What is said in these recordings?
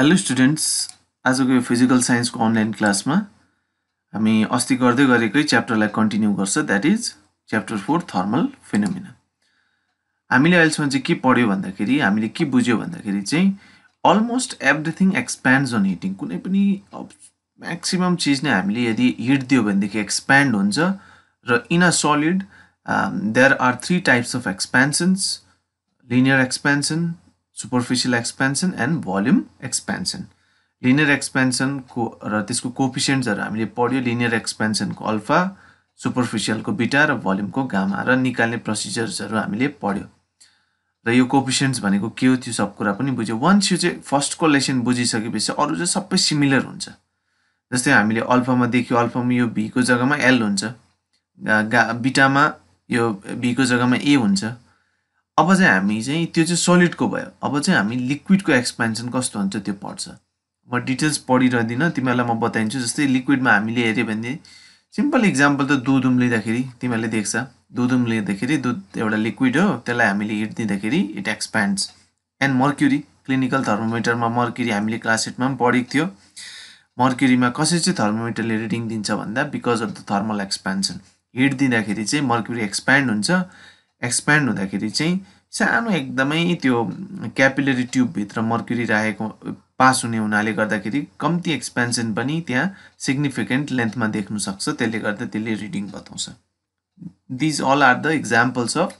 Hello students आजको यो physical साइन्सको अनलाइन क्लासमा हामी अस्ति गर्दै गरेकै च्याप्टरलाई कन्टिन्यू गर्छ that is chapter four thermal phenomena हामीले अहिलेसम्म चाहिँ के पढ्यो भन्दाखेरि हामीले के बुझ्यो भन्दाखेरि चाहिँ almost everything expands on heating कुनै पनि म्याक्सिमम् चिज नै हामीले यदि हिट दियो भनेदेखि एक्सप्यान्ड हुन्छ र in a solid there are three types of expansions linear expansion superficial expansion and volume expansion linear एक्सपेन्सनको र त्यसको कोफिसियन्ट्सहरू हामीले पढ्यो लिनियर एक्सपेन्सनको अल्फा सुपरफिसियलको बिटा र भोल्युमको गामा र निकाल्ने प्रोसिजर्सहरू हामीले पढ्यो र यो कोफिसियन्ट्स भनेको के हो त्यो सब कुरा पनि बुझ्यो वन्स यो चाहिँ फर्स्ट कोलेसन बुझिसकेपछि अरू चाहिँ सबै सिमिलर हुन्छ जस्तै हामीले अल्फामा देख्यो अल्फामा यो भीको जग्गामा एल हुन्छ गा बिटामा यो भीको जग्गामा ए हुन्छ अब चाहिँ हामी चाहिँ त्यो चाहिँ सलिडको भयो अब चाहिँ हामी लिक्विडको एक्सपेन्सन कस्तो हुन्छ त्यो पढ्छ म डिटेल्स पढिरहदिनँ तिमीहरूलाई म बताइदिन्छु जस्तै लिक्विडमा हामीले हेऱ्यो भने सिम्पल इक्जाम्पल त दुध उम्लिँदाखेरि तिमीहरूले देख्छ दुध उम्लिँदाखेरि दुध एउटा लिक्विड हो त्यसलाई हामीले हिट दिँदाखेरि it expands and mercury clinical थर्मोमिटरमा मर्क्युरी हामीले क्लास एटमा पनि पढेको थियो मर्क्युरीमा कसरी चाहिँ थर्मोमिटरले रिडिङ दिन्छ भन्दा because of the thermal expansion heat दिँदाखेरि चाहिँ मर्क्युरी एक्सप्यान्ड हुन्छ एक्सप्यान्ड हुँदाखेरि चाहिँ सानो एकदमै त्यो क्यापिलरी ट्युबभित्र मर्क्युरी राखेको पास हुने हुनाले गर्दाखेरि कम्ती एक्सपेन्सन पनि त्यहाँ सिग्निफिकेन्ट लेन्थमा देख्न सक्छ त्यसले गर्दा त्यसले रिडिङ बताउँछ these all are the examples of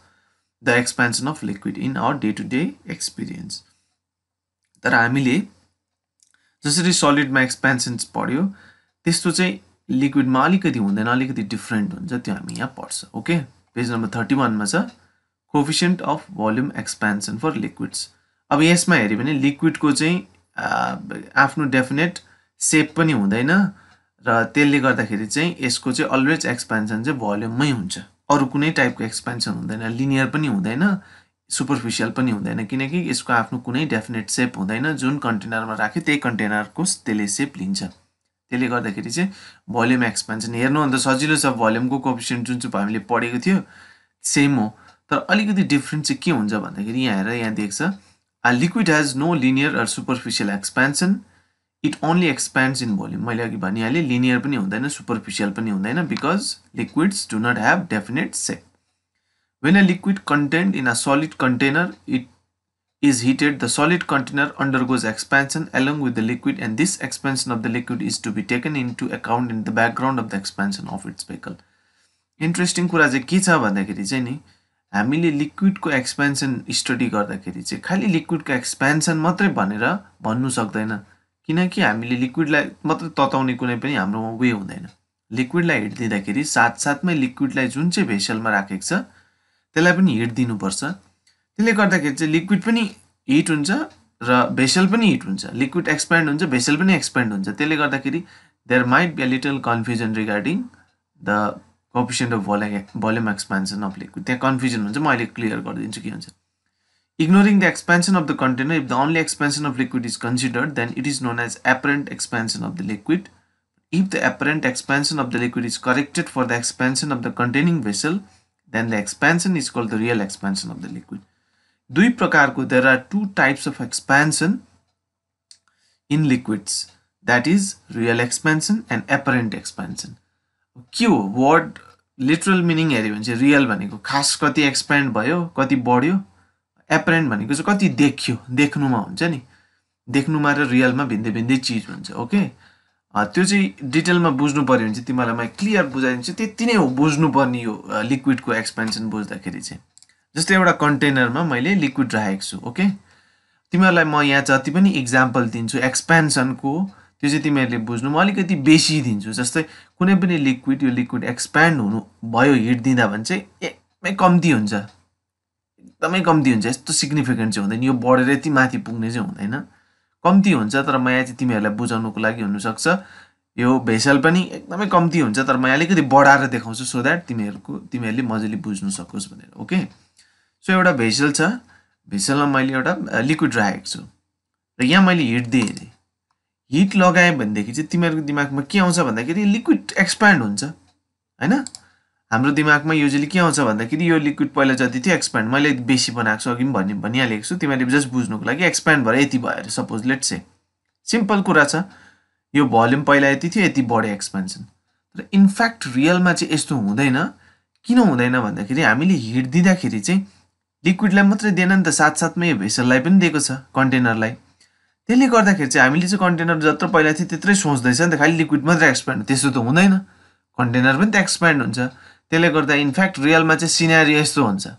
the expansion of liquid in our day to day experience तर हामीले जसरी सलिडमा एक्सपेन्सन्स पढ्यो त्यस्तो चाहिँ लिक्विडमा अलिकति हुँदैन अलिकति डिफ्रेन्ट हुन्छ त्यो हामी यहाँ पढ्छ ओके पेज नम्बर थर्टी वानमा छ coefficient of volume expansion for liquids अब यसमा हेऱ्यो भने लिक्विडको चाहिँ आफ्नो डेफिनेट सेप पनि हुँदैन र त्यसले गर्दाखेरि चाहिँ यसको चाहिँ अलवेज एक्सपेन्सन चाहिँ भोल्युममै हुन्छ अरू कुनै टाइपको एक्सपेन्सन हुँदैन लिनियर पनि हुँदैन सुपरफिसियल पनि हुँदैन किनकि यसको आफ्नो कुनै डेफिनेट सेप हुँदैन जुन कन्टेनरमा राख्यो त्यही कन्टेनरको त्यसले सेप लिन्छ त्यसले गर्दाखेरि चाहिँ भोल्युम एक्सपेन्सन हेर्नु अन्त सजिलो छ भोल्युमको कोपिसियन्ट जुन चाहिँ हामीले पढेको थियो सेम हो तर अलिकति डिफ्रेन्ट चाहिँ के हुन्छ भन्दाखेरि यहाँ हेर यहाँ देख्छ a liquid has no linear or superficial expansion it only expands in volume मैले अघि भनिहालेँ लिनियर पनि हुँदैन सुपरफिसियल पनि हुँदैन because liquids do not have definite shape when a liquid contained in a solid container it is heated, the solid container undergoes expansion along with the liquid and this expansion of the liquid is to be taken into account in the background of the expansion of its vehicle. Interesting कुरा चाहिँ के छ भन्दाखेरि चाहिँ नि हामीले लिक्विडको expansion study गर्दाखेरि चाहिँ खालि लिक्विडको एक्सपेन्सन मात्रै भनेर भन्नु सक्दैन किनकि हामीले लिक्विडलाई मात्रै तताउने कुनै पनि हाम्रो वे हुँदैन लिक्विडलाई हिट दिँदाखेरि साथसाथमै लिक्विडलाई जुन चाहिँ भेसलमा राखेको छ त्यसलाई पनि हिट दिनुपर्छ त्यसले गर्दाखेरि चाहिँ लिक्विड पनि हिट हुन्छ र भेसल पनि हिट हुन्छ लिक्विड एक्सपेन्ड हुन्छ भेसल पनि एक्सपेन्ड हुन्छ त्यसले गर्दाखेरि there might be a little confusion regarding the coefficient of volume expansion of liquid त्यहाँ कन्फ्युजन हुन्छ म अहिले क्लियर गरिदिन्छु के हुन्छ ignoring the expansion of the container if the only expansion of liquid is considered then it is known as apparent expansion of the liquid if the apparent expansion of the liquid is corrected for the expansion of the containing vessel then the expansion is call the real expansion of the liquid दुई प्रकारको there are two types of expansion in liquids that is real expansion and apparent expansion के हो word literal meaning हेऱ्यो भने चाहिँ real भनेको खास कति एक्सपेन्ड भयो कति बढ्यो एपरेन्ट भनेको चाहिँ कति देखियो देख्नुमा हुन्छ नि देख्नुमा र रियलमा भिन्दै भिन्दै चिज हुन्छ ओके त्यो चाहिँ डिटेलमा बुझ्नु पऱ्यो भने चाहिँ तिमीहरूलाई म क्लियर बुझाइदिन्छु त्यति नै हो बुझ्नुपर्ने यो लिक्विडको एक्सपेन्सन बुझ्दाखेरि चाहिँ जस्तै एउटा कन्टेनरमा मैले लिक्विड राखेको छु ओके तिमीहरूलाई म यहाँ जति पनि इक्जाम्पल दिन्छु एक्सपेन्सनको त्यो चाहिँ तिमीहरूले बुझ्नु म अलिकति बेसी दिन्छु जस्तै कुनै पनि लिक्विड यो लिक्विड एक्सप्यान्ड हुनु भयो हिट दिँदा भने चाहिँ एकदमै कम्ती हुन्छ एकदमै कम्ती हुन्छ यस्तो सिग्निफिकेन्ट चाहिँ हुँदैन यो बढेर यति माथि पुग्ने चाहिँ हुँदैन कम्ती हुन्छ तर म यहाँ चाहिँ तिमीहरूलाई बुझाउनुको लागि हुनसक्छ यो भेसल पनि एकदमै कम्ती हुन्छ तर म अलिकति बढाएर देखाउँछु सो द्याट तिमीहरूको तिमीहरूले मजाले बुझ्नु सकोस् भनेर ओके सो एउटा भेसल छ भेसलमा मैले एउटा लिक्विड राखेको छु र यहाँ मैले हिट दिएँ अरे हिट लगाएँ भनेदेखि चाहिँ तिमीहरूको दिमागमा के आउँछ भन्दाखेरि लिक्विड एक्सप्यान्ड हुन्छ होइन हाम्रो दिमागमा युजली के आउँछ भन्दाखेरि यो लिक्विड पहिला जति थियो एक्सप्यान्ड मैले बेसी बनाएको छु अघि पनि भनि भनिहालेको छु तिमीहरूले जस्ट बुझ्नुको लागि एक्सप्यान्ड भएर यति भयो अरे सपोज लेट से सिम्पल कुरा छ यो भल्युम पहिला यति थियो यति बढ्यो एक्सपेन्सन तर इनफ्याक्ट रियलमा चाहिँ यस्तो हुँदैन किन हुँदैन भन्दाखेरि हामीले हिट दिँदाखेरि चाहिँ लिक्विडलाई मात्रै दिएन नि त साथसाथमै भेसललाई पनि दिएको छ कन्टेनरलाई त्यसले गर्दाखेरि चाहिँ हामीले चाहिँ कन्टेनर जत्रो पहिला थियो त्यत्रै सोच्दैछ नि त खालि लिक्विड मात्रै एक्सप्यान्ड त्यस्तो त हुँदैन कन्टेनर पनि त एक्सप्यान्ड हुन्छ त्यसले गर्दा इन्फ्याक्ट रियलमा चाहिँ सिनेरी यस्तो हुन्छ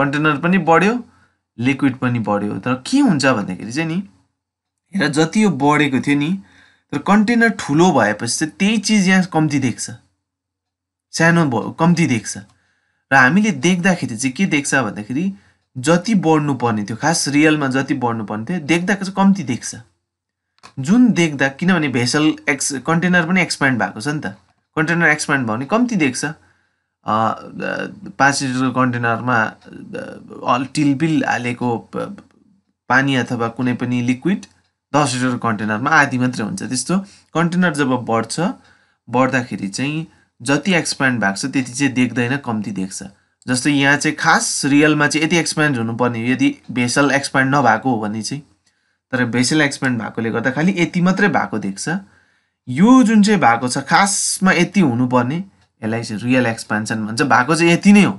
कन्टेनर पनि बढ्यो लिक्विड पनि बढ्यो तर के हुन्छ भन्दाखेरि चाहिँ नि हेर जति यो बढेको थियो नि तर कन्टेनर ठुलो भएपछि चाहिँ त्यही चिज यहाँ कम्ती देख्छ सानो भयो कम्ती देख्छ र हामीले देख्दाखेरि चाहिँ के देख्छ भन्दाखेरि जति बढ्नु पर्ने थियो खास रियलमा जति बढ्नु पर्ने थियो देख्दा चाहिँ कम्ती देख्छ जुन देख्दा किनभने भेसल एक्स कन्टेनर पनि एक्सप्यान्ड भएको छ नि त कन्टेनर एक्सप्यान्ड भयो भने कम्ती देख्छ पाँच लिटरको कन्टेनरमा टिलबिल हालेको पानी अथवा कुनै पनि लिक्विड दस लिटरको कन्टेनरमा आधी मात्रै हुन्छ त्यस्तो कन्टेनर जब बढ्छ बढ्दाखेरि चाहिँ जति एक्सप्यान्ड भएको छ त्यति चाहिँ देख्दैन कम्ती देख्छ जस्तै यहाँ चाहिँ खास रियलमा चाहिँ यति एक्सपेन्ड हुनुपर्ने यदि भेसल एक्सपेन्ड नभएको हो भने चाहिँ तर भेसल एक्सपेन्ड भएकोले गर्दा खालि यति मात्रै भएको देख्छ यो जुन चाहिँ भएको छ खासमा यति हुनुपर्ने यसलाई चाहिँ रियल एक्सपेन्सन भन्छ भएको चाहिँ यति नै हो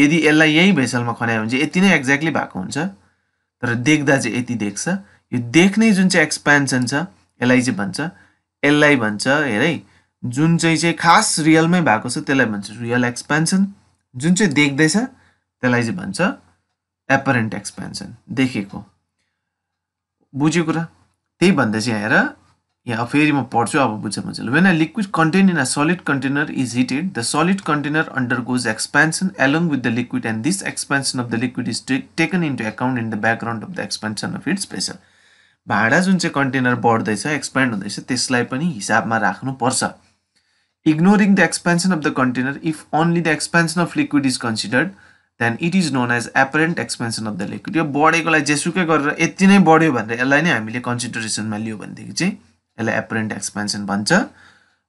यदि यसलाई यही भेसलमा खनायो भने चाहिँ यति नै एक्ज्याक्टली भएको हुन्छ तर देख्दा चाहिँ यति देख्छ यो देख्ने जुन चाहिँ एक्सपेन्सन छ यसलाई चाहिँ भन्छ यसलाई भन्छ हेरै जुन चाहिँ चाहिँ खास रियलमै भएको छ त्यसलाई भन्छ रियल एक्सपेन्सन जुन चाहिँ देख्दैछ त्यसलाई चाहिँ भन्छ एपरेन्ट एक्सपेन्सन देखेको बुझ्यो कुरा त्यही भन्दा चाहिँ आएर यहाँ फेरि म पढ्छु अब बुझ्छ मजाले when a liquid contained in a solid container is heated the solid container undergoes expansion along with the liquid and this expansion of the liquid is taken into account in the background of the expansion of its pressure भाडा जुन चाहिँ container बढ्दैछ expend हुँदैछ त्यसलाई पनि हिसाबमा राख्नुपर्छ Ignoring the expansion of the container, if only the expansion of liquid is considered, then it is known as apparent expansion of the liquid यो बढेकोलाई जेसुकै गरेर यति नै बढ्यो भनेर यसलाई नै हामीले कन्सिडरेसनमा लियो भनेदेखि चाहिँ यसलाई एपरेन्ट एक्सपेन्सन भन्छ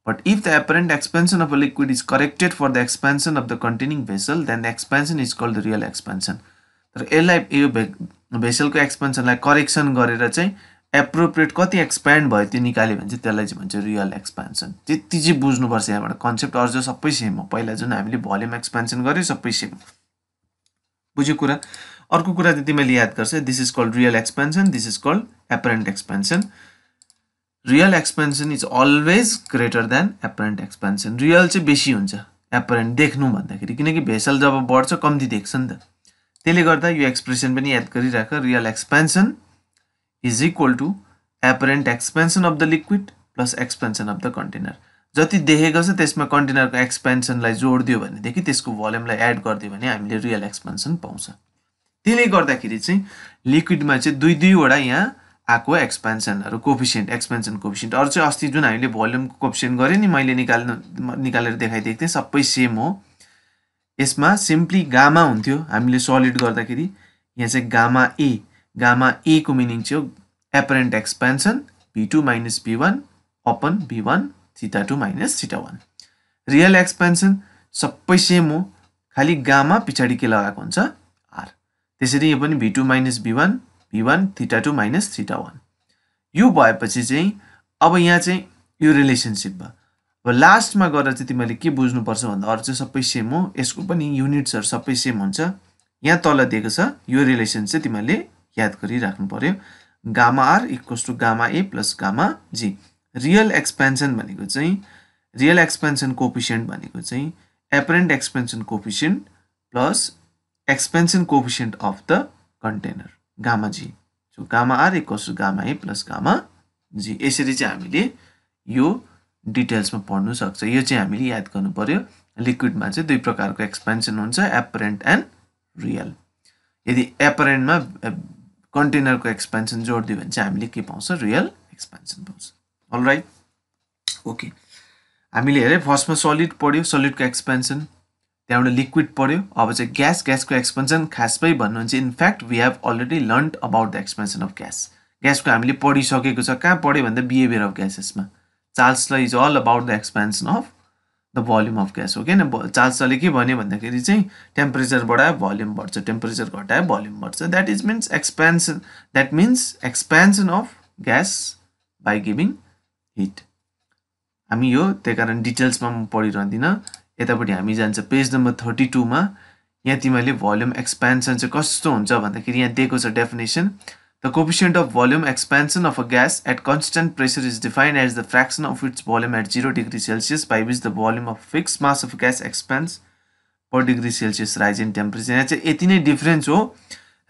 but if the apparent expansion of a liquid is corrected for the expansion of the containing vessel then the expansion is called the real expansion तर यसलाई यो भेसलको एक्सपेन्सनलाई करेक्सन गरेर चाहिँ एप्रोप्रिएट कति एक्सप्यान्ड भयो त्यो निकाल्यो भने चाहिँ त्यसलाई चाहिँ भन्छ रियल एक्सपेन्सन त्यति चाहिँ बुझ्नुपर्छ यहाँबाट कन्सेप्ट अर्जो सबै सेम हो पहिला जुन हामीले भल्युम एक्सपेन्सन गऱ्यो सबै सेम बुझ्यो कुरा अर्को कुरा त्यति मैले याद गर्छ this is called real expansion this is called apparent expansion real expansion is always greater than apparent expansion real चाहिँ बेसी हुन्छ एपरेन्ट देख्नु भन्दाखेरि किनकि भेसल जब बढ्छ कम्ती देख्छ नि त त्यसले गर्दा यो एक्सप्रेसन पनि याद गरिराख real expansion is equal to apparent expansion of the liquid plus expansion of the container जति देखेको छ त्यसमा कन्टेनरको एक्सपेन्सनलाई जोडिदियो भनेदेखि त्यसको भोल्युमलाई एड गरिदियो भने हामीले रियल एक्सपेन्सन पाउँछ त्यसले गर्दाखेरि चाहिँ लिक्विडमा चाहिँ दुई दुईवटा यहाँ आएको एक्सपेन्सनहरू कोफिसियन्ट एक्सपेन्सन कोफिसियन्ट अरू चाहिँ अस्ति जुन हामीले भोल्युमको कोफिसियन्ट गरेँ नि मैले निकाल्नु निकालेर देखाइदिएको थिएँ सबै सेम हो यसमा सिम्पली गामा हुन्थ्यो हामीले सलिड गर्दाखेरि यहाँ चाहिँ gamma A gamma A e को मिनिङ चाहिँ हो apparent expansion V two minus V one upon V one theta two minus theta one real expansion सबै सेम हो खालि गामा पछाडि के लगाएको हुन्छ आर त्यसरी यो पनि V two minus V one V one theta two minus theta one यो भएपछि चाहिँ अब यहाँ चाहिँ यो रिलेसनसिप भयो अब लास्टमा गएर चाहिँ तिमीले के बुझ्नुपर्छ भन्दा अरू चाहिँ सबै सेम हो यसको पनि युनिट्सहरू सबै सेम हुन्छ यहाँ तल दिएको छ यो रिलेसन चाहिँ तिमीहरूले याद गरिराख्नु पऱ्यो gamma R equals to gamma A plus gamma G real expansion भनेको चाहिँ रियल एक्सपेन्सन कोफिसियन्ट भनेको चाहिँ apparent expansion coefficient plus expansion coefficient of the container gamma G so gamma R equals to gamma A plus gamma G यसरी चाहिँ हामीले यो डिटेल्समा पढ्नु सक्छ यो चाहिँ हामीले याद गर्नु पऱ्यो लिक्विडमा चाहिँ दुई प्रकारको एक्सपेन्सन हुन्छ एपरेन्ट एन्ड रियल यदि एपरेन्टमा कन्टेनरको एक्सपेन्सन जोडिदियो भने चाहिँ हामीले के पाउँछ रियल एक्सपेन्सन पाउँछ अल राइट ओके हामीले हेरेँ फर्स्टमा सलिड पढ्यो सलिडको एक्सपेन्सन त्यहाँबाट लिक्विड पढ्यो अब चाहिँ ग्यास ग्यासको एक्सपेन्सन खासमै भन्नुहुन्छ in fact we have already learn about the expansion of gas ग्यासको हामीले पढिसकेको छ कहाँ पढ्यो भन्दा बिहेभियर अफ ग्यासेसमा चार्ल्सलाई is all about the expansion of the volume of gas हो किन चार्जले के भन्यो भन्दाखेरि चाहिँ टेम्परेचर बढायो भोल्युम बढ्छ टेम्परेचर घटायो भोल्युम बढ्छ that is means expansion that means expansion of gas by giving heat हामी यो त्यही कारण डिटेल्समा म पढिरहदिनँ यतापट्टि हामी जान्छ पेज नम्बर थर्टी टूमा यहाँ तिमीहरूले भोल्युम एक्सपेन्सन चाहिँ कस्तो हुन्छ भन्दाखेरि यहाँ दिएको छ definition The coefficient of volume expansion of a gas at constant pressure is defined as the fraction of its volume at 0 degree Celsius by which the volume of fixed mass of gas expands per degree celsius rise in temperature. यहाँ चाहिँ यति नै difference हो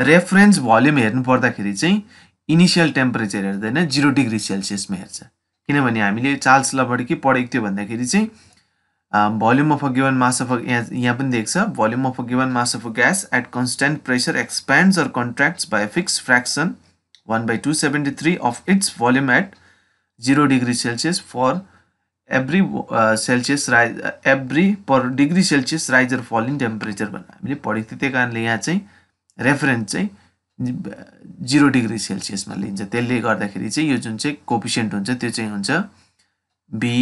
reference volume हेर्नु पर्दाखेरि चाहिँ initial temperature हेर्दैन zero degree सेल्सियसमा हेर्छ किनभने हामीले चार्ल्स लबर्ड के पढेको थियो भन्दाखेरि चाहिँ volume of a given mass of यहाँ यहाँ पनि देख्छ volume of a given mass of a gas at constant pressure expands or contracts by fix fraction one by two seventy three of its volume at zero degree Celsius for every Celsius rise every per degree Celsius riser or fall in temperature भनेर हामीले पढेको थियौँ त्यही कारणले यहाँ चाहिँ reference चाहिँ zero degree सेल्सियसमा लिन्छ त्यसले गर्दाखेरि चाहिँ यो जुन चाहिँ कोपिसियन्ट हुन्छ त्यो चाहिँ हुन्छ B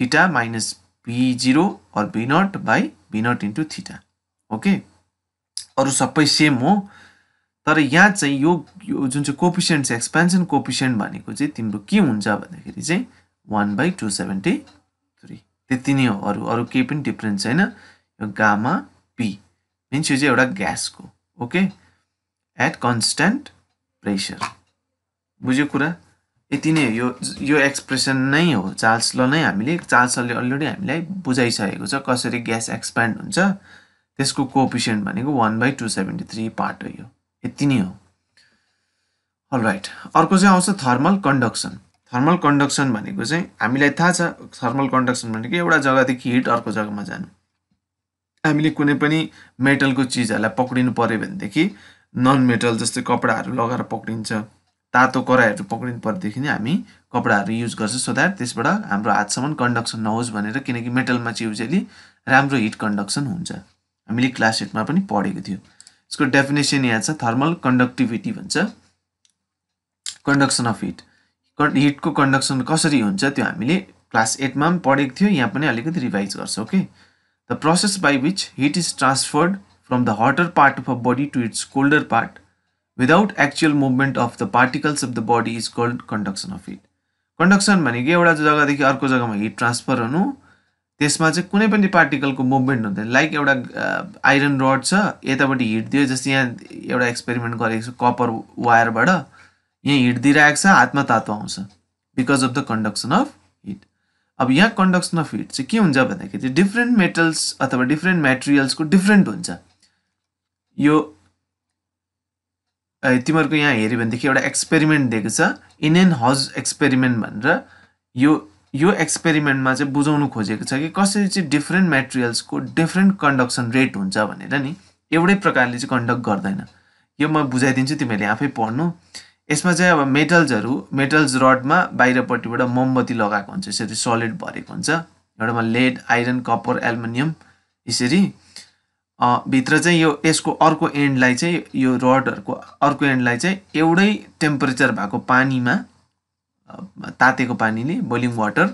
theta minus zero or V nought by B nought into theta okay अरू सबै सेम हो तर यहाँ चाहिँ यो, यो जुन चाहिँ कोपिसियन्ट छ एक्सपेन्सन कोपिसियन्ट भनेको चाहिँ तिम्रो के हुन्छ भन्दाखेरि चाहिँ one by two seventy three त्यति नै हो अरू अरू केही पनि डिफ्रेन्स छैन यो गामा पी मिन्स यो चाहिँ एउटा ग्यासको ओके एट कन्सट्यान्ट प्रेसर बुझ्यो कुरा यति नै यो यो एक्सप्रेसन नै हो चार्ल्स नै हामीले चार्ल्सले अलरेडी हामीलाई बुझाइसकेको छ कसरी ग्यास एक्सप्यान्ड हुन्छ त्यसको कोपिसियन्ट भनेको one by two seventy three part हो यो यति नै हो राइट अर्को चाहिँ आउँछ थर्मल कन्डक्सन थर्मल कन्डक्सन भनेको चाहिँ हामीलाई थाहा छ थर्मल कन्डक्सन भनेको एउटा जग्गादेखि हिट अर्को जग्गामा जानु हामीले कुनै पनि मेटलको चिजहरूलाई पक्रिनु पऱ्यो भनेदेखि नन मेटल जस्तै कपडाहरू लगाएर पक्रिन्छ तातो कराईहरू पक्रिनु नै हामी कपडाहरू युज गर्छौँ सो द्याट त्यसबाट हाम्रो हातसम्म कन्डक्सन नहोस् भनेर किनकि मेटलमा चाहिँ युजली राम्रो हिट कन्डक्सन हुन्छ हामीले क्लास एटमा पनि पढेको थियो यसको डेफिनेसन यहाँ छ थर्मल कन्डक्टिभिटी भन्छ कन्डक्सन अफ हिट कन् हिटको कन्डक्सन कसरी हुन्छ त्यो हामीले क्लास एटमा पनि पढेको थियो यहाँ पनि अलिकति रिभाइज गर्छ okay the process by which heat is transferred from the hotter part of a body to its colder part without actual movement of the particles of the body is called conduction of heat conduction भनेको एउटा जग्गादेखि अर्को जग्गामा heat transfer हुनु त्यसमा चाहिँ कुनै पनि पार्टिकलको मुभमेन्ट हुँदैन लाइक एउटा आइरन रड छ यतापट्टि हिट दियो जस्तै यहाँ एउटा एक्सपेरिमेन्ट गरेको छ कपर वायरबाट यहाँ हिट दिइरहेको छ हातमा तातो आउँछ because of the conduction of heat अब यहाँ कन्डक्सन अफ हिट चाहिँ के हुन्छ भन्दाखेरि डिफ्रेन्ट मेटल्स अथवा डिफ्रेन्ट मेटेरियल्सको डिफ्रेन्ट हुन्छ यो तिमीहरूको यहाँ हेऱ्यो भनेदेखि एउटा एक्सपेरिमेन्ट दिएको छ इनएन हज एक्सपेरिमेन्ट भनेर यो यो एक्सपेरिमेन्टमा चाहिँ बुझाउनु खोजेको छ कि कसरी चाहिँ डिफ्रेन्ट मेटेरियल्सको डिफ्रेन्ट कन्डक्सन रेट हुन्छ भनेर नि एउटै प्रकारले चाहिँ कन्डक्ट गर्दैन यो म बुझाइदिन्छु तिमीहरूले आफै पढ्नु यसमा चाहिँ अब मेटल्सहरू मेटल्स रडमा बाहिरपट्टिबाट मोमबत्ती लगाएको हुन्छ यसरी सलिड भरेको हुन्छ एउटामा लेड आइरन कपर एल्युमिनियम यसरी भित्र चाहिँ यो यसको अर्को एन्डलाई चाहिँ यो रडहरूको अर्को एन्डलाई चाहिँ एउटै टेम्परेचर भएको पानीमा तातेको पानीले बोइलिङ वाटर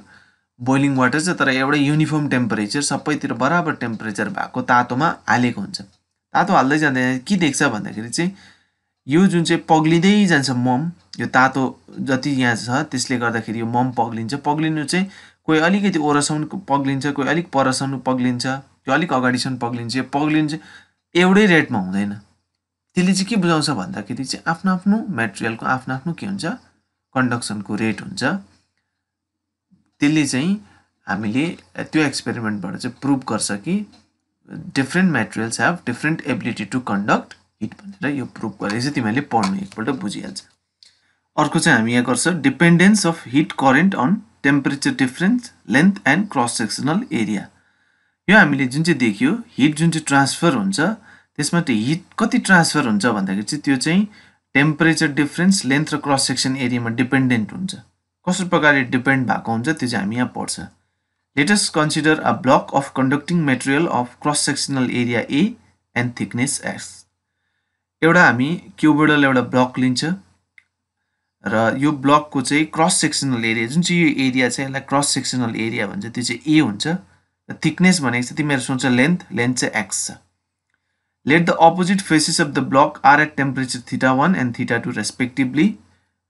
बोइलिङ वाटर चाहिँ तर एउटै युनिफर्म टेम्परेचर सबैतिर बराबर टेम्परेचर भएको तातोमा हालेको हुन्छ तातो हाल्दै जाँदा के देख्छ भन्दाखेरि चाहिँ यो जुन चाहिँ पग्लिँदै जान्छ मम यो तातो जति यहाँ छ त्यसले गर्दाखेरि यो मम पग्लिन्छ पग्लिनु चाहिँ कोही अलिकति ओरसाउनु पग्लिन्छ कोही अलिक परसम्म पग्लिन्छ यो अलिक अगाडिसम्म पग्लिन्छ यो पग्लिन्छ एउटै रेटमा हुँदैन त्यसले चाहिँ के बुझाउँछ भन्दाखेरि चाहिँ आफ्नो आफ्नो मेटेरियलको आफ्नो आफ्नो के हुन्छ कन्डक्सनको रेट हुन्छ त्यसले चाहिँ हामीले त्यो एक्सपेरिमेन्टबाट चाहिँ प्रुभ गर्छ कि different materials have different ability to conduct heat भनेर यो प्रुभ गरेर चाहिँ तिमीहरूले पढ्नु एकपल्ट बुझिहाल्छ अर्को चाहिँ हामी यहाँ गर्छ dependence of heat current on temperature difference length and cross sectional area यो हामीले जुन चाहिँ देख्यो हिट जुन चाहिँ ट्रान्सफर हुन्छ त्यसमा त्यो हिट कति ट्रान्सफर हुन्छ भन्दाखेरि चाहिँ त्यो चाहिँ टेम्परेचर डिफ्रेन्स लेन्थ र क्रस सेक्सन एरियामा डिपेन्डेन्ट हुन्छ कस्तो प्रकारले डिपेन्ड भएको हुन्छ त्यो चाहिँ हामी यहाँ पढ्छ let us consider a block of conducting material of cross sectional area A and thickness x एउटा हामी क्युबोर्डल एउटा ब्लक लिन्छ र यो ब्लकको चाहिँ क्रस सेक्सनल एरिया जुन चाहिँ यो एरिया चाहिँ यसलाई क्रस सेक्सनल एरिया भन्छ त्यो चाहिँ ए हुन्छ थिकनेस भनेको छ तिमीहरू सोच्छ लेन्थ लेन्थ चाहिँ एक्स छ let the opposite faces of the block are at temperature theta one and theta two respectively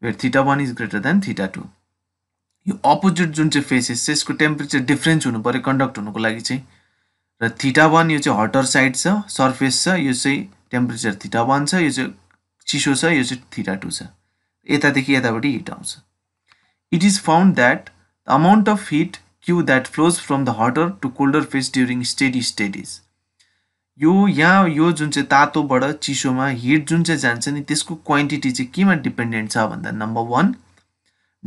where theta one is greater than theta two यो अपोजिट जुन चाहिँ फेसेस छ यसको टेम्परेचर डिफ्रेन्स हुनु पऱ्यो conduct हुनुको लागि चाहिँ र थिटा वान यो चाहिँ हटर साइड छ सर्फेस छ यो चाहिँ टेम्परेचर थिटा वान छ यो चाहिँ चिसो छ यो चाहिँ थिटा टू छ यतादेखि यतापट्टि हिट आउँछ it is found that the amount of heat Q that flows from the hotter to colder phase during steady state यो यहाँ यो जुन चाहिँ तातोबाट चिसोमा हिट जुन चाहिँ जान्छ नि त्यसको क्वान्टिटी चाहिँ केमा डिपेन्डेन्ट छ भन्दा number one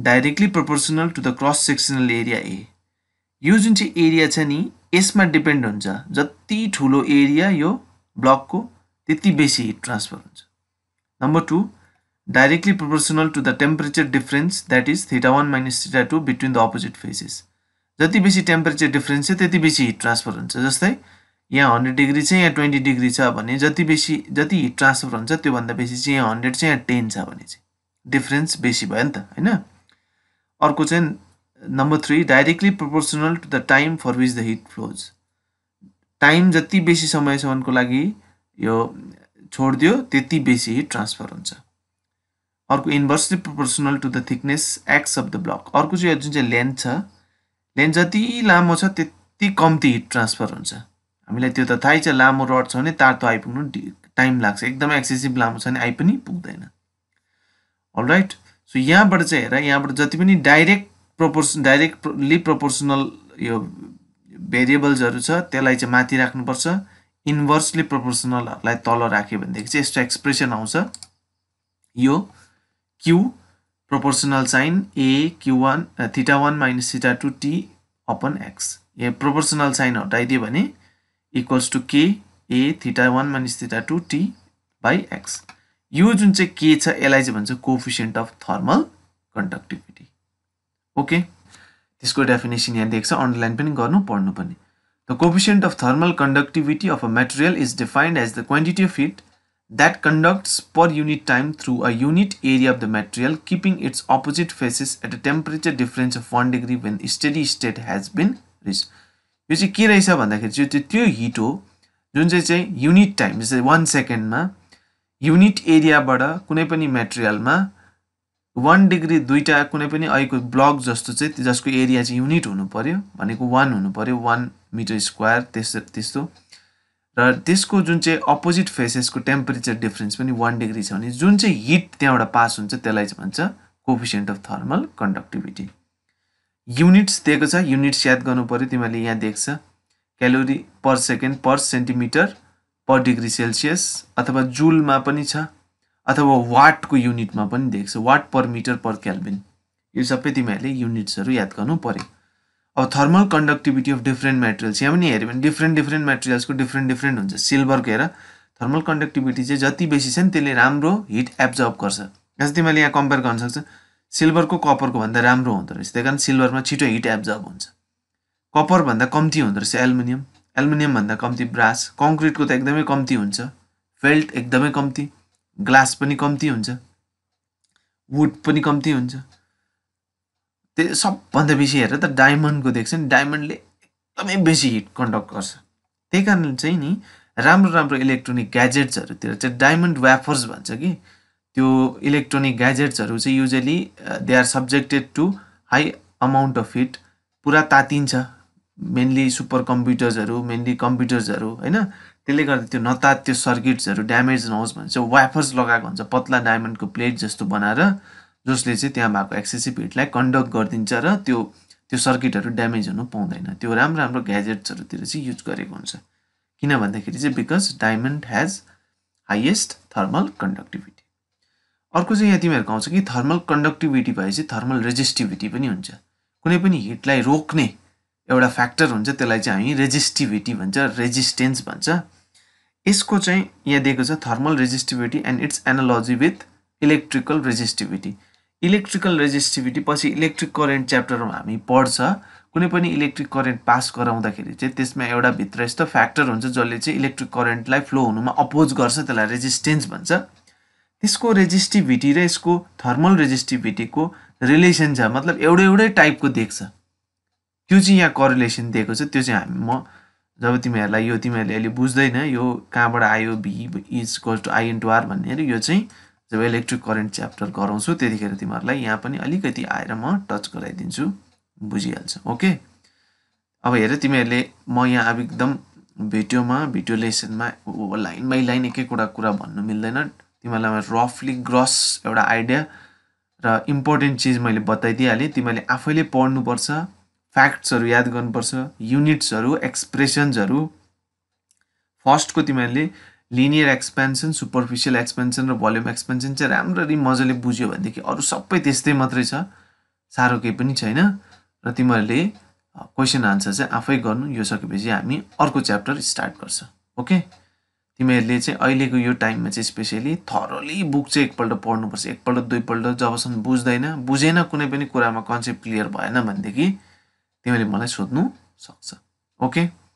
directly proportional to the cross sectional area A यो जुन चाहिँ एरिया छ नि यसमा डिपेन्ड हुन्छ जति ठुलो एरिया यो ब्लकको त्यति बेसी हिट ट्रान्सफर हुन्छ number two directly proportional to the temperature difference that is theta one minus theta two between the opposite faces जति बेसी टेम्परेचर डिफ्रेन्स छ त्यति बेसी हिट ट्रान्सफर हुन्छ जस्तै यहाँ हन्ड्रेड डिग्री छ यहाँ ट्वेन्टी डिग्री छ भने जति बेसी जति हिट ट्रान्सफर हुन्छ त्योभन्दा बेसी चाहिँ यहाँ हन्ड्रेड छ यहाँ टेन छ भने चाहिँ डिफ्रेन्स बेसी भयो नि त होइन अर्को चाहिँ number three directly proportional to the time for which the heat flows time जति बेसी समयसम्मको लागि यो छोडिदियो त्यति बेसी हिट ट्रान्सफर हुन्छ अर्को inversely proportional to the thickness x of the block अर्को चाहिँ जुन चाहिँ लेन्थ छ देन जति लामो छ त्यति कम्ती हिट ट्रान्सफर हुन्छ हामीलाई त्यो त थाहै छ लामो रड छ भने तातो आइपुग्नु टाइम लाग्छ एकदमै एक्सेसिभ लामो छ भने आइ पनि पुग्दैन अलराइट सो यहाँबाट चाहिँ हेर यहाँबाट जति पनि डाइरेक्ट प्रोपोर्स डाइरेक्टली प्रोपोर्सनल यो भेरिएबल्सहरू छ त्यसलाई चाहिँ माथि राख्नुपर्छ इन्भर्सली प्रोपोर्सनलहरूलाई तल राख्यो भनेदेखि चाहिँ यस्तो एक्सप्रेसन आउँछ यो Q proportional sign A Q one theta one minus theta two t upon x A proportional sign हटाइदियो भने equals to K A theta one minus theta two t by x यो जुन चाहिँ के छ यसलाई चाहिँ भन्छ coefficient of thermal conductivity okay त्यसको डेफिनेसन यहाँ देख्छ अनलाइन अन्डरलाइन पनि गर्नु पढ्नुपर्ने the coefficient of thermal conductivity of a material is defined as the quantity of heat that conducts per unit time through a unit area of the material keeping its opposite faces at a temperature difference of 1 degree when steady state has been reached. यो चाहिँ के रहेछ भन्दाखेरि चाहिँ त्यो त्यो hit हो जुन चाहिँ चाहिँ युनिट टाइम जस्तै वान सेकेन्डमा युनिट एरियाबाट material पनि 1 degree डिग्री दुईवटा कुनै पनि अहिलेको block जस्तो चाहिँ जसको एरिया चाहिँ युनिट हुनु पऱ्यो भनेको वान हुनु पऱ्यो वान मिटर स्क्वायर त्यस्तो त्यस्तो र त्यसको जुन चाहिँ अपोजिट फेसेसको टेम्परेचर डिफरेन्स पनि वान डिग्री छ भने जुन चाहिँ हिट त्यहाँबाट पास हुन्छ त्यसलाई चाहिँ भन्छ coefficient of thermal conductivity units दिएको छ युनिट्स याद गर्नु पऱ्यो तिमीहरूले यहाँ देख्छ calorie per second per centimetre per degree Celsius अथवा जुलमा पनि छ अथवा वाटको युनिटमा पनि देख्छ वाट पर मिटर पर क्याल्बिन यो सबै तिमीहरूले युनिट्सहरू याद गर्नु पऱ्यो अब thermal conductivity of different materials यहाँ पनि हेऱ्यो भने डिफ्रेन्ट डिफ्रेन्ट मेटेरियल्सको डिफ्रेन्ट डिफ्रेन्ट हुन्छ सिल्भरको हेर थर्मल कन्डक्टिभिटी चाहिँ जति बेसी छ नि त्यसले राम्रो हिट एब्जर्ब गर्छ जस्तै तिमीले यहाँ कम्पेयर गर्न सक्छ सिल्भरको कपरको भन्दा राम्रो हुँदो रहेछ त्यही कारण सिल्भरमा छिटो हिट एब्जर्ब हुन्छ कपरभन्दा कम्ती हुँदो रहेछ एल्मुनियम एल्मुनियमभन्दा कम्ती ब्रास कङ्क्रिटको त एकदमै कम्ती हुन्छ फेल्ट एकदमै कम्ती ग्लास पनि कम्ती हुन्छ वुड पनि कम्ती हुन्छ त्यो सबभन्दा बेसी हेरेर त डायमन्डको देख्छ नि डायमन्डले एकदमै बेसी हिट कन्डक्ट गर्छ त्यही कारण चाहिँ नि राम्रो राम्रो इलेक्ट्रोनिक ग्याजेट्सहरूतिर चाहिँ डायमन्ड व्याफर्स भन्छ कि त्यो इलेक्ट्रोनिक ग्याजेट्सहरू चाहिँ usually they are subjected to high amount of heat पुरा तातिन्छ मेन्ली सुपर कम्प्युटर्सहरू मेन्ली कम्प्युटर्सहरू होइन त्यसले गर्दा त्यो नतात त्यो सर्किट्सहरू ड्यामेज नहोस् भने चाहिँ व्याफर्स लगाएको हुन्छ पत्ला डायमन्डको प्लेट जस्तो बनाएर जसले चाहिँ त्यहाँ भएको एक्सेसिभ हिटलाई कन्डक्ट गरिदिन्छ र त्यो त्यो सर्किटहरू ड्यामेज हुनु पाउँदैन त्यो राम्रो राम्रो ग्याजेट्सहरूतिर चाहिँ युज गरेको हुन्छ किन भन्दाखेरि चाहिँ because diamond has highest thermal conductivity अर्को चाहिँ यहाँ तिमीहरूको आउँछ कि थर्मल कन्डक्टिभिटी भएपछि थर्मल रेजिस्टिभिटी पनि हुन्छ कुनै पनि हिटलाई रोक्ने एउटा फ्याक्टर हुन्छ त्यसलाई चाहिँ हामी रेजिस्टिभिटी भन्छ रेजिस्टेन्स भन्छ यसको चाहिँ यहाँ दिएको छ thermal resistivity and its analogy with electrical resistivity electrical resistivity पछि इलेक्ट्रिक करेन्ट च्याप्टरमा हामी पढ्छ कुनै पनि इलेक्ट्रिक करेन्ट पास गराउँदाखेरि चाहिँ त्यसमा एउटा भित्र यस्तो फ्याक्टर हुन्छ जसले चाहिँ इलेक्ट्रिक करेन्टलाई फ्लो हुनुमा अपोज गर्छ त्यसलाई रेजिस्टेन्स भन्छ त्यसको रेजिस्टिभिटी र यसको थर्मल रेजिस्टिभिटीको रिलेसन छ मतलब एउटै एउटै टाइपको देख्छ त्यो चाहिँ यहाँ करिलेसन दिएको छ त्यो चाहिँ हामी म जब तिमीहरूलाई यो तिमीहरूले अहिले बुझ्दैन यो कहाँबाट आयो V is equal to I into R भन्ने यो चाहिँ जब इलेक्ट्रिक करेन्ट च्याप्टर गराउँछु त्यतिखेर तिमीहरूलाई यहाँ पनि अलिकति आएर म टच गराइदिन्छु बुझिहाल्छ ओके अब हेर तिमीहरूले म यहाँ अब एकदम भिडियोमा भिडियो लेसनमा लाइन बाई लाइन एक एकवटा कुरा भन्नु मिल्दैन तिमीहरूलाई रफली ग्रस एउटा आइडिया र इम्पोर्टेन्ट चिज मैले बताइदिइहालेँ तिमीहरूले आफैले पढ्नुपर्छ फ्याक्ट्सहरू याद गर्नुपर्छ युनिट्सहरू एक्सप्रेसन्सहरू फर्स्टको तिमीहरूले लिनियर एक्सपेन्सन सुपरफिसियल एक्सपेन्सन र भोल्युम एक्सपेन्सन चाहिँ राम्ररी मजाले बुझ्यो भनेदेखि अरू सबै त्यस्तै मात्रै छ साह्रो केही पनि छैन र तिमीहरूले क्वेसन आन्सर चाहिँ आफै गर्नु यो सकेपछि हामी अर्को च्याप्टर स्टार्ट गर्छ ओके तिमीहरूले चाहिँ अहिलेको यो टाइममा चाहिँ स्पेसियली थरली बुक चाहिँ एकपल्ट पढ्नुपर्छ एकपल्ट दुईपल्ट जबसम्म बुझ्दैन बुझेन कुनै पनि कुरामा कन्सेप्ट क्लियर भएन भनेदेखि तिमीहरूले मलाई सोध्नु सक्छ ओके